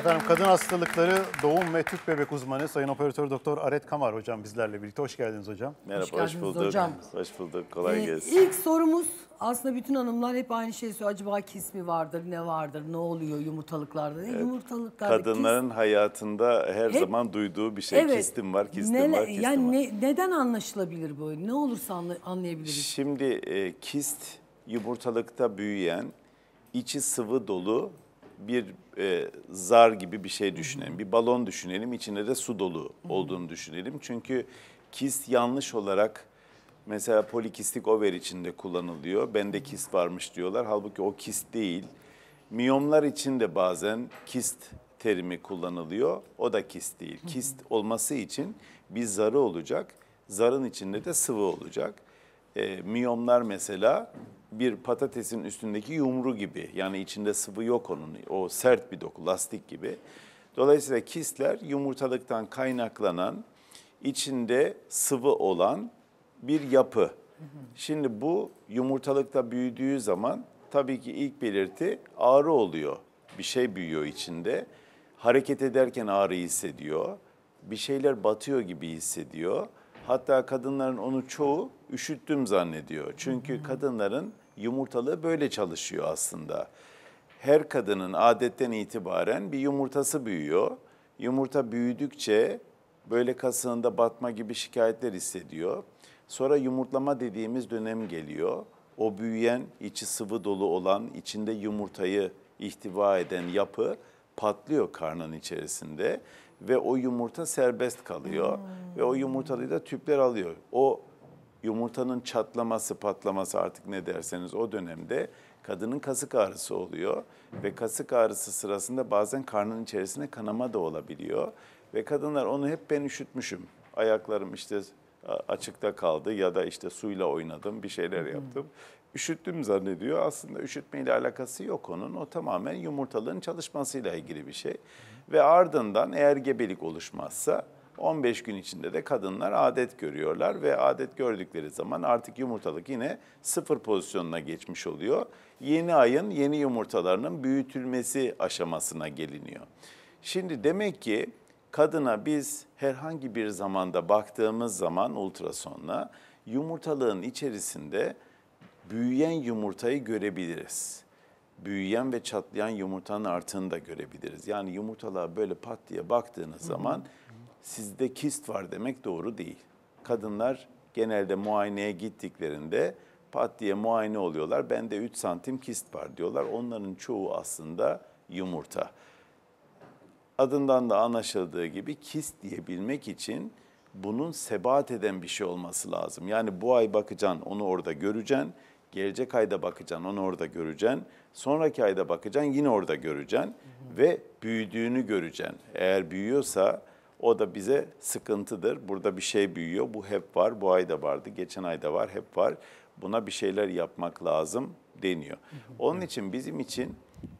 Efendim kadın hastalıkları doğum ve tüp bebek uzmanı Sayın Operatör Doktor Aret Kamar hocam bizlerle birlikte. Hoş geldiniz hocam. Merhaba, hoş, hoş bulduk. Hocam. Hoş bulduk, kolay ee, gelsin. İlk sorumuz aslında bütün hanımlar hep aynı şeyi söylüyor. Acaba kis mi vardır, ne vardır, ne oluyor yumurtalıklarda? evet. yumurtalıklarda Kadınların kis... hayatında her hep... zaman duyduğu bir şey. Evet. Kistim var, kistim ne, var, kistim yani var. Ne, neden anlaşılabilir bu? Ne olursa anla, anlayabiliriz. Şimdi e, kist yumurtalıkta büyüyen, içi sıvı dolu bir e, zar gibi bir şey düşünelim. Bir balon düşünelim. İçinde de su dolu olduğunu düşünelim. Çünkü kist yanlış olarak mesela polikistik over içinde kullanılıyor. Bende kist varmış diyorlar. Halbuki o kist değil. Miyomlar için de bazen kist terimi kullanılıyor. O da kist değil. Kist olması için bir zarı olacak. Zarın içinde de sıvı olacak. E, miyomlar mesela bir patatesin üstündeki yumru gibi. Yani içinde sıvı yok onun. O sert bir doku, lastik gibi. Dolayısıyla kistler yumurtalıktan kaynaklanan, içinde sıvı olan bir yapı. Şimdi bu yumurtalıkta büyüdüğü zaman tabii ki ilk belirti ağrı oluyor. Bir şey büyüyor içinde. Hareket ederken ağrı hissediyor. Bir şeyler batıyor gibi hissediyor. Hatta kadınların onu çoğu üşüttüm zannediyor. Çünkü kadınların Yumurtalığı böyle çalışıyor aslında. Her kadının adetten itibaren bir yumurtası büyüyor. Yumurta büyüdükçe böyle kasığında batma gibi şikayetler hissediyor. Sonra yumurtlama dediğimiz dönem geliyor. O büyüyen, içi sıvı dolu olan, içinde yumurtayı ihtiva eden yapı patlıyor karnın içerisinde ve o yumurta serbest kalıyor hmm. ve o yumurtalığı da tüpler alıyor. O yumurtanın çatlaması, patlaması artık ne derseniz o dönemde kadının kasık ağrısı oluyor ve kasık ağrısı sırasında bazen karnın içerisinde kanama da olabiliyor ve kadınlar onu hep ben üşütmüşüm. Ayaklarım işte açıkta kaldı ya da işte suyla oynadım, bir şeyler yaptım. Üşüttüm zannediyor. Aslında üşütmeyle alakası yok onun. O tamamen yumurtaların çalışmasıyla ilgili bir şey. Ve ardından eğer gebelik oluşmazsa 15 gün içinde de kadınlar adet görüyorlar ve adet gördükleri zaman artık yumurtalık yine sıfır pozisyonuna geçmiş oluyor. Yeni ayın yeni yumurtalarının büyütülmesi aşamasına geliniyor. Şimdi demek ki kadına biz herhangi bir zamanda baktığımız zaman ultrasonla yumurtalığın içerisinde büyüyen yumurtayı görebiliriz. Büyüyen ve çatlayan yumurtanın artığını da görebiliriz. Yani yumurtalığa böyle pat diye baktığınız zaman sizde kist var demek doğru değil. Kadınlar genelde muayeneye gittiklerinde pat diye muayene oluyorlar. Bende 3 santim kist var diyorlar. Onların çoğu aslında yumurta. Adından da anlaşıldığı gibi kist diyebilmek için bunun sebat eden bir şey olması lazım. Yani bu ay bakacaksın onu orada göreceksin. Gelecek ayda bakacaksın onu orada göreceksin. Sonraki ayda bakacaksın yine orada göreceksin. Hı hı. Ve büyüdüğünü göreceksin. Eğer büyüyorsa o da bize sıkıntıdır. Burada bir şey büyüyor. Bu hep var. Bu ay da vardı. Geçen ay da var. Hep var. Buna bir şeyler yapmak lazım deniyor. Onun için bizim için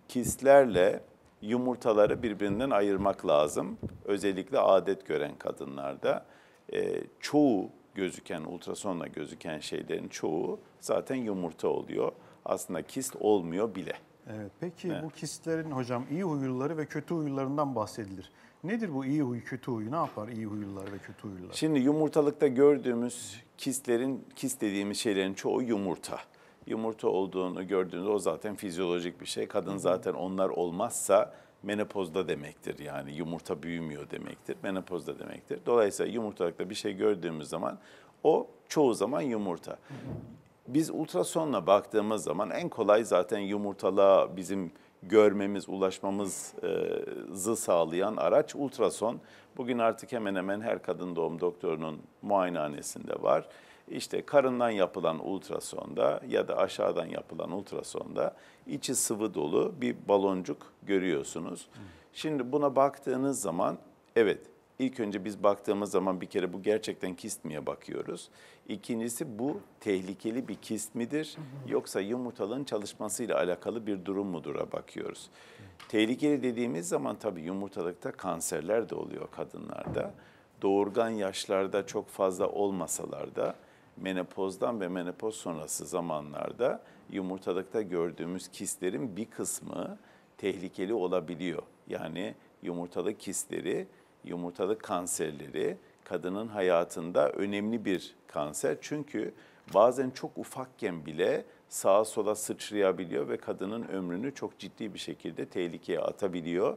kistlerle yumurtaları birbirinden ayırmak lazım. Özellikle adet gören kadınlarda e, çoğu gözüken, ultrasonla gözüken şeylerin çoğu zaten yumurta oluyor. Aslında kist olmuyor bile. Evet, peki evet. bu kistlerin hocam iyi huyluları ve kötü huylarından bahsedilir. Nedir bu iyi huy, kötü huy? Ne yapar iyi huylular ve kötü huylular? Şimdi yumurtalıkta gördüğümüz kistlerin, kist dediğimiz şeylerin çoğu yumurta. Yumurta olduğunu gördüğünüz o zaten fizyolojik bir şey. Kadın zaten onlar olmazsa menopozda demektir. Yani yumurta büyümüyor demektir. Menopozda demektir. Dolayısıyla yumurtalıkta bir şey gördüğümüz zaman o çoğu zaman yumurta. Biz ultrasonla baktığımız zaman en kolay zaten yumurtalığa bizim görmemiz, ulaşmamızı sağlayan araç ultrason. Bugün artık hemen hemen her kadın doğum doktorunun muayenehanesinde var. İşte karından yapılan ultrasonda ya da aşağıdan yapılan ultrasonda içi sıvı dolu bir baloncuk görüyorsunuz. Şimdi buna baktığınız zaman evet İlk önce biz baktığımız zaman bir kere bu gerçekten kist miye bakıyoruz. İkincisi bu tehlikeli bir kist midir yoksa yumurtalığın çalışmasıyla alakalı bir durum mudur'a bakıyoruz. Tehlikeli dediğimiz zaman tabii yumurtalıkta kanserler de oluyor kadınlarda. Doğurgan yaşlarda çok fazla olmasalar da menopozdan ve menopoz sonrası zamanlarda yumurtalıkta gördüğümüz kistlerin bir kısmı tehlikeli olabiliyor. Yani yumurtalık kistleri yumurtalık kanserleri kadının hayatında önemli bir kanser. Çünkü bazen çok ufakken bile sağa sola sıçrayabiliyor ve kadının ömrünü çok ciddi bir şekilde tehlikeye atabiliyor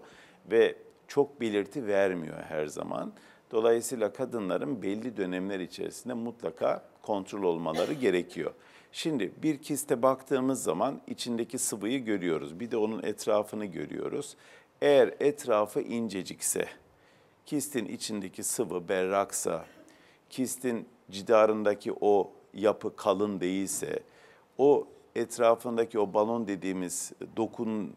ve çok belirti vermiyor her zaman. Dolayısıyla kadınların belli dönemler içerisinde mutlaka kontrol olmaları gerekiyor. Şimdi bir kiste baktığımız zaman içindeki sıvıyı görüyoruz. Bir de onun etrafını görüyoruz. Eğer etrafı incecikse, Kistin içindeki sıvı berraksa, kistin cidarındaki o yapı kalın değilse, o etrafındaki o balon dediğimiz dokun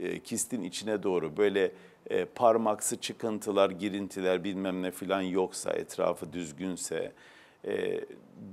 e, kistin içine doğru böyle e, parmaksı çıkıntılar, girintiler bilmem ne filan yoksa, etrafı düzgünse, e,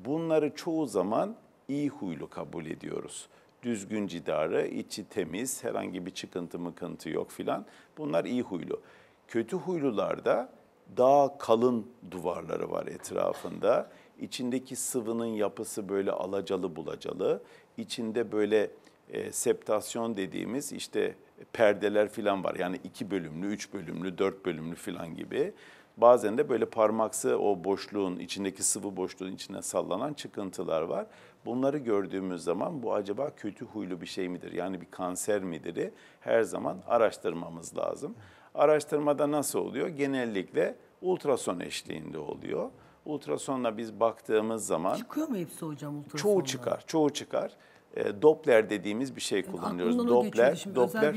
bunları çoğu zaman iyi huylu kabul ediyoruz. Düzgün cidarı, içi temiz, herhangi bir çıkıntı mıkıntı yok filan. Bunlar iyi huylu. Kötü huylularda daha kalın duvarları var etrafında. İçindeki sıvının yapısı böyle alacalı bulacalı. İçinde böyle e, septasyon dediğimiz işte perdeler filan var. Yani iki bölümlü, üç bölümlü, dört bölümlü filan gibi. Bazen de böyle parmaksı o boşluğun, içindeki sıvı boşluğun içine sallanan çıkıntılar var. Bunları gördüğümüz zaman bu acaba kötü huylu bir şey midir? Yani bir kanser midir? Her zaman araştırmamız lazım. Araştırmada nasıl oluyor? Genellikle ultrason eşliğinde oluyor. Ultrasonla biz baktığımız zaman... Çıkıyor mu hepsi hocam ultrasonda? Çoğu çıkar, çoğu çıkar. E, Doppler dediğimiz bir şey yani e, kullanıyoruz. Doppler, Doppler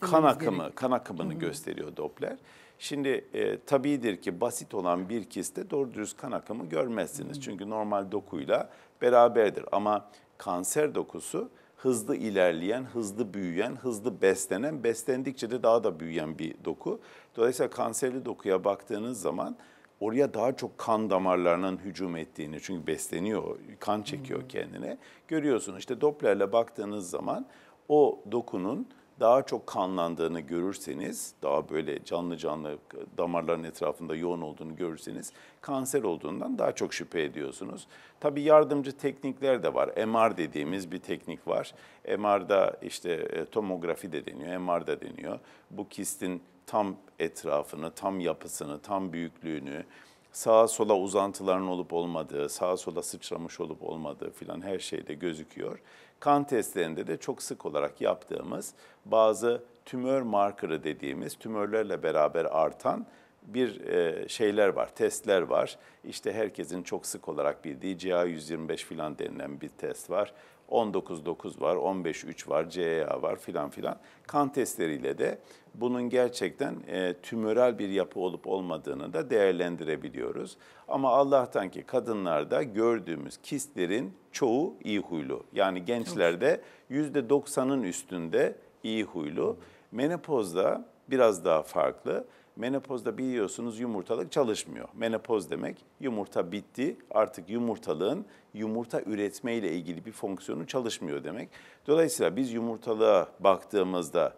kan akımı, gerek. kan akımını Hı gösteriyor Doppler. Şimdi e, tabiidir ki basit olan bir kiste doğru dürüst kan akımı görmezsiniz. -hı. Çünkü normal dokuyla beraberdir ama kanser dokusu hızlı ilerleyen, hızlı büyüyen, hızlı beslenen, beslendikçe de daha da büyüyen bir doku. Dolayısıyla kanserli dokuya baktığınız zaman oraya daha çok kan damarlarının hücum ettiğini çünkü besleniyor, kan çekiyor kendine. Görüyorsun işte Doppler'le baktığınız zaman o dokunun daha çok kanlandığını görürseniz, daha böyle canlı canlı damarların etrafında yoğun olduğunu görürseniz kanser olduğundan daha çok şüphe ediyorsunuz. Tabi yardımcı teknikler de var. MR dediğimiz bir teknik var. MR'da işte e, tomografi de deniyor, MR da deniyor. Bu kistin tam etrafını, tam yapısını, tam büyüklüğünü, sağa sola uzantıların olup olmadığı, sağa sola sıçramış olup olmadığı filan her şeyde gözüküyor. Kan testlerinde de çok sık olarak yaptığımız bazı tümör markırı dediğimiz tümörlerle beraber artan bir e, şeyler var, testler var. İşte herkesin çok sık olarak bildiği CA125 filan denilen bir test var. 19.9 var, 15.3 var, CEA var filan filan. Kan testleriyle de bunun gerçekten e, tümörel bir yapı olup olmadığını da değerlendirebiliyoruz. Ama Allah'tan ki kadınlarda gördüğümüz kistlerin çoğu iyi huylu. Yani gençlerde %90'ın üstünde iyi huylu. Menopozda biraz daha farklı. Menopozda biliyorsunuz yumurtalık çalışmıyor. Menopoz demek yumurta bitti, artık yumurtalığın yumurta üretme ile ilgili bir fonksiyonu çalışmıyor demek. Dolayısıyla biz yumurtalığa baktığımızda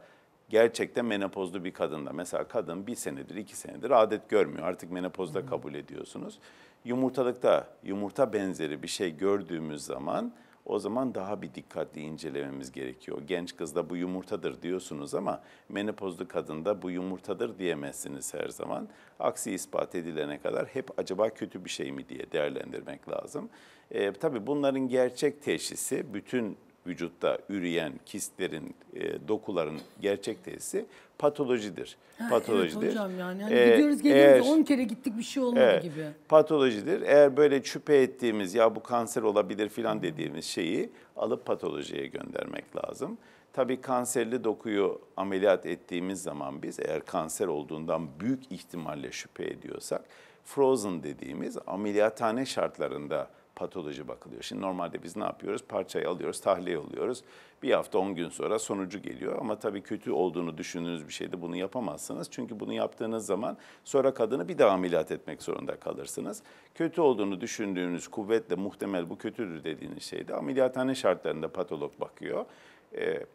gerçekten menopozlu bir kadında mesela kadın bir senedir, iki senedir adet görmüyor. Artık menopozda kabul ediyorsunuz. Yumurtalıkta yumurta benzeri bir şey gördüğümüz zaman o zaman daha bir dikkatli incelememiz gerekiyor. Genç kızda bu yumurtadır diyorsunuz ama menopozlu kadında bu yumurtadır diyemezsiniz her zaman. Aksi ispat edilene kadar hep acaba kötü bir şey mi diye değerlendirmek lazım. E, tabii bunların gerçek teşhisi bütün vücutta üreyen kistlerin, e, dokuların gerçek tesisi patolojidir. Ha, patolojidir. Evet hocam yani. Hani ee, gidiyoruz geliyoruz 10 kere gittik bir şey olmadı evet, gibi. Patolojidir. Eğer böyle şüphe ettiğimiz ya bu kanser olabilir filan dediğimiz şeyi alıp patolojiye göndermek lazım. Tabii kanserli dokuyu ameliyat ettiğimiz zaman biz eğer kanser olduğundan büyük ihtimalle şüphe ediyorsak frozen dediğimiz ameliyathane şartlarında patoloji bakılıyor. Şimdi normalde biz ne yapıyoruz? Parçayı alıyoruz, tahliye oluyoruz. Bir hafta 10 gün sonra sonucu geliyor ama tabii kötü olduğunu düşündüğünüz bir şeyde bunu yapamazsınız. Çünkü bunu yaptığınız zaman sonra kadını bir daha ameliyat etmek zorunda kalırsınız. Kötü olduğunu düşündüğünüz kuvvetle muhtemel bu kötüdür dediğiniz şeyde ameliyathane şartlarında patolog bakıyor. Ee,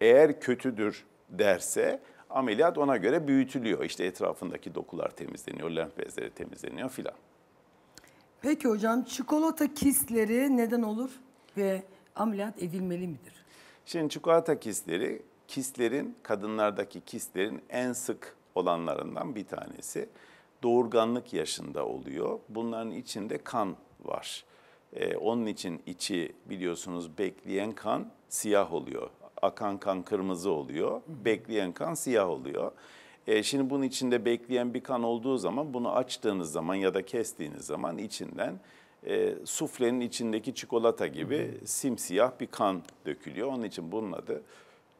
eğer kötüdür derse ameliyat ona göre büyütülüyor. İşte etrafındaki dokular temizleniyor, lenf bezleri temizleniyor filan. Peki hocam çikolata kisleri neden olur ve ameliyat edilmeli midir? Şimdi çikolata kisleri kislerin kadınlardaki kislerin en sık olanlarından bir tanesi. Doğurganlık yaşında oluyor. Bunların içinde kan var. Ee, onun için içi biliyorsunuz bekleyen kan siyah oluyor. Akan kan kırmızı oluyor. Bekleyen kan siyah oluyor. E, şimdi bunun içinde bekleyen bir kan olduğu zaman bunu açtığınız zaman ya da kestiğiniz zaman içinden e, suflenin içindeki çikolata gibi hı hı. simsiyah bir kan dökülüyor. Onun için bunun adı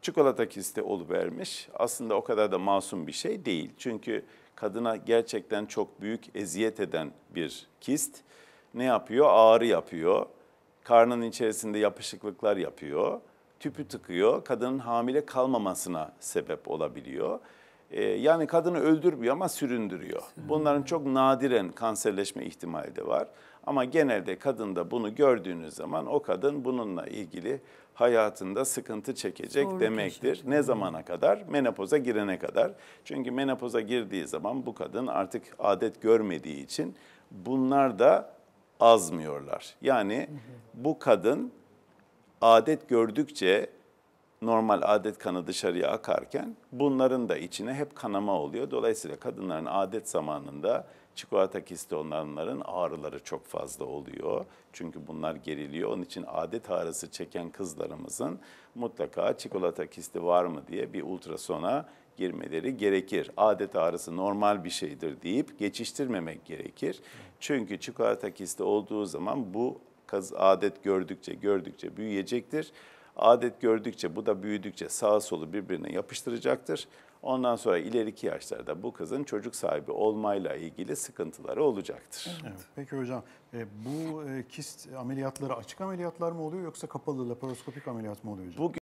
çikolata kisti vermiş. Aslında o kadar da masum bir şey değil. Çünkü kadına gerçekten çok büyük eziyet eden bir kist. Ne yapıyor? Ağrı yapıyor. Karnın içerisinde yapışıklıklar yapıyor. Tüpü tıkıyor. Kadının hamile kalmamasına sebep olabiliyor. Ee, yani kadını öldürmüyor ama süründürüyor. Bunların çok nadiren kanserleşme ihtimali de var. Ama genelde kadında bunu gördüğünüz zaman o kadın bununla ilgili hayatında sıkıntı çekecek Doğru demektir. Kişi. Ne zamana kadar? Menopoza girene kadar. Çünkü menopoza girdiği zaman bu kadın artık adet görmediği için bunlar da azmıyorlar. Yani bu kadın adet gördükçe normal adet kanı dışarıya akarken bunların da içine hep kanama oluyor. Dolayısıyla kadınların adet zamanında çikolata kisti olanların ağrıları çok fazla oluyor. Çünkü bunlar geriliyor. Onun için adet ağrısı çeken kızlarımızın mutlaka çikolata kisti var mı diye bir ultrasona girmeleri gerekir. Adet ağrısı normal bir şeydir deyip geçiştirmemek gerekir. Çünkü çikolata kisti olduğu zaman bu kız adet gördükçe gördükçe büyüyecektir. Adet gördükçe bu da büyüdükçe sağa solu birbirine yapıştıracaktır. Ondan sonra ileriki yaşlarda bu kızın çocuk sahibi olmayla ilgili sıkıntıları olacaktır. Evet. Evet. Peki hocam e, bu e, kist ameliyatları açık ameliyatlar mı oluyor yoksa kapalı laparoskopik ameliyat mı oluyor hocam? Bugün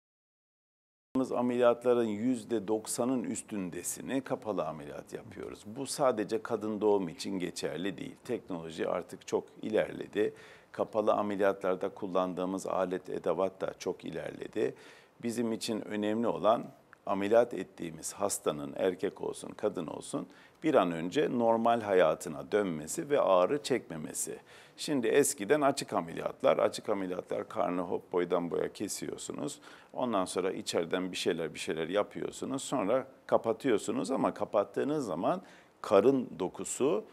Ameliyatların %90'ın üstündesini kapalı ameliyat yapıyoruz. Bu sadece kadın doğum için geçerli değil. Teknoloji artık çok ilerledi. Kapalı ameliyatlarda kullandığımız alet edevat da çok ilerledi. Bizim için önemli olan ameliyat ettiğimiz hastanın erkek olsun kadın olsun bir an önce normal hayatına dönmesi ve ağrı çekmemesi. Şimdi eskiden açık ameliyatlar, açık ameliyatlar karnı hop boydan boya kesiyorsunuz. Ondan sonra içeriden bir şeyler bir şeyler yapıyorsunuz. Sonra kapatıyorsunuz ama kapattığınız zaman karın dokusu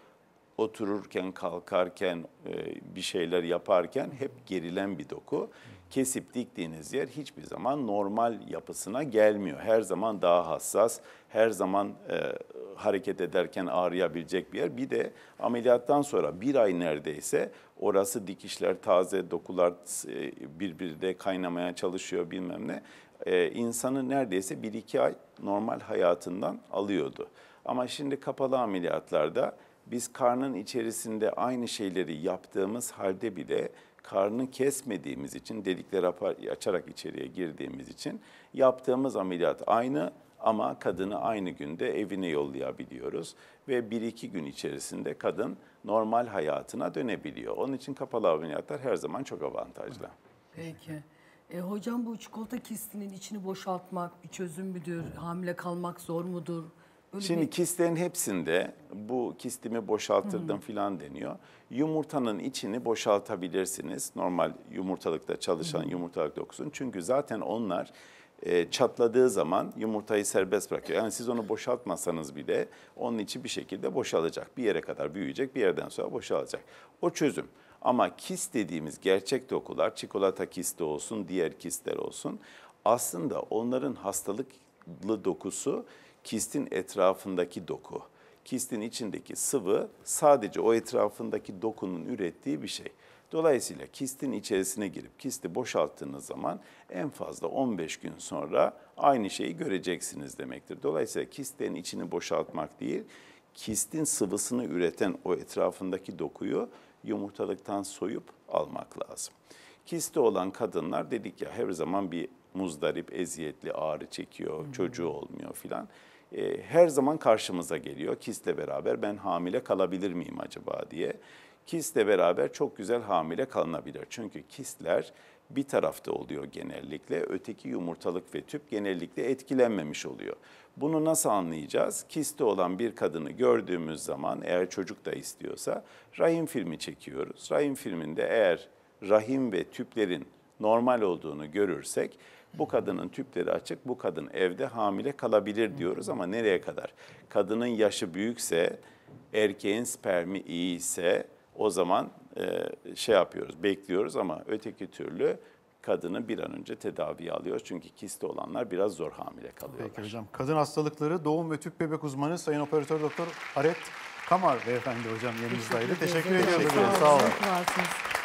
otururken, kalkarken, e, bir şeyler yaparken hep gerilen bir doku. Kesip diktiğiniz yer hiçbir zaman normal yapısına gelmiyor. Her zaman daha hassas, her zaman e, hareket ederken ağrıyabilecek bir yer. Bir de ameliyattan sonra bir ay neredeyse orası dikişler, taze dokular e, birbirde kaynamaya çalışıyor bilmem ne. Ee, insanı neredeyse bir iki ay normal hayatından alıyordu. Ama şimdi kapalı ameliyatlarda biz karnın içerisinde aynı şeyleri yaptığımız halde bile karnı kesmediğimiz için, delikleri açarak içeriye girdiğimiz için yaptığımız ameliyat aynı ama kadını aynı günde evine yollayabiliyoruz ve bir iki gün içerisinde kadın normal hayatına dönebiliyor. Onun için kapalı ameliyatlar her zaman çok avantajlı. Peki. E, hocam bu çikolata kistinin içini boşaltmak bir çözüm müdür? Hamile kalmak zor mudur? Öyle Şimdi bir... kistlerin hepsinde bu kistimi boşalttırdım filan deniyor. Yumurtanın içini boşaltabilirsiniz. Normal yumurtalıkta çalışan Hı-hı. yumurtalık dokusun. Çünkü zaten onlar e, çatladığı zaman yumurtayı serbest bırakıyor. Yani siz onu boşaltmasanız bile onun içi bir şekilde boşalacak. Bir yere kadar büyüyecek, bir yerden sonra boşalacak. O çözüm. Ama kist dediğimiz gerçek dokular, çikolata kisti olsun, diğer kistler olsun, aslında onların hastalıklı dokusu kistin etrafındaki doku. Kistin içindeki sıvı sadece o etrafındaki dokunun ürettiği bir şey. Dolayısıyla kistin içerisine girip kisti boşalttığınız zaman en fazla 15 gün sonra aynı şeyi göreceksiniz demektir. Dolayısıyla kistlerin içini boşaltmak değil, kistin sıvısını üreten o etrafındaki dokuyu yumurtalıktan soyup almak lazım. Kisti olan kadınlar dedik ya her zaman bir muzdarip, eziyetli ağrı çekiyor, hmm. çocuğu olmuyor filan. E, her zaman karşımıza geliyor kistle beraber ben hamile kalabilir miyim acaba diye. Kistle beraber çok güzel hamile kalınabilir. Çünkü kistler bir tarafta oluyor genellikle. Öteki yumurtalık ve tüp genellikle etkilenmemiş oluyor. Bunu nasıl anlayacağız? Kiste olan bir kadını gördüğümüz zaman eğer çocuk da istiyorsa rahim filmi çekiyoruz. Rahim filminde eğer rahim ve tüplerin normal olduğunu görürsek bu kadının tüpleri açık, bu kadın evde hamile kalabilir diyoruz ama nereye kadar? Kadının yaşı büyükse, erkeğin spermi iyi ise o zaman e, şey yapıyoruz, bekliyoruz ama öteki türlü kadını bir an önce tedavi alıyor Çünkü kisti olanlar biraz zor hamile kalıyorlar. Peki hocam. Kadın hastalıkları doğum ve tüp bebek uzmanı Sayın Operatör Doktor Aret Kamar beyefendi hocam yanımızdaydı. Teşekkür, Teşekkür ediyoruz. Sağ olun. Sağ olun.